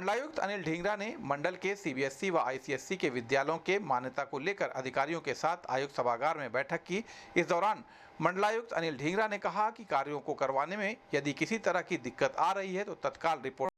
मंडलायुक्त अनिल ढींगरा ने मंडल के सीबीएसई व आईसीएसई के विद्यालयों के मान्यता को लेकर अधिकारियों के साथ आयुक्त सभागार में बैठक की इस दौरान मंडलायुक्त अनिल ढींगरा ने कहा कि कार्यों को करवाने में यदि किसी तरह की दिक्कत आ रही है तो तत्काल रिपोर्ट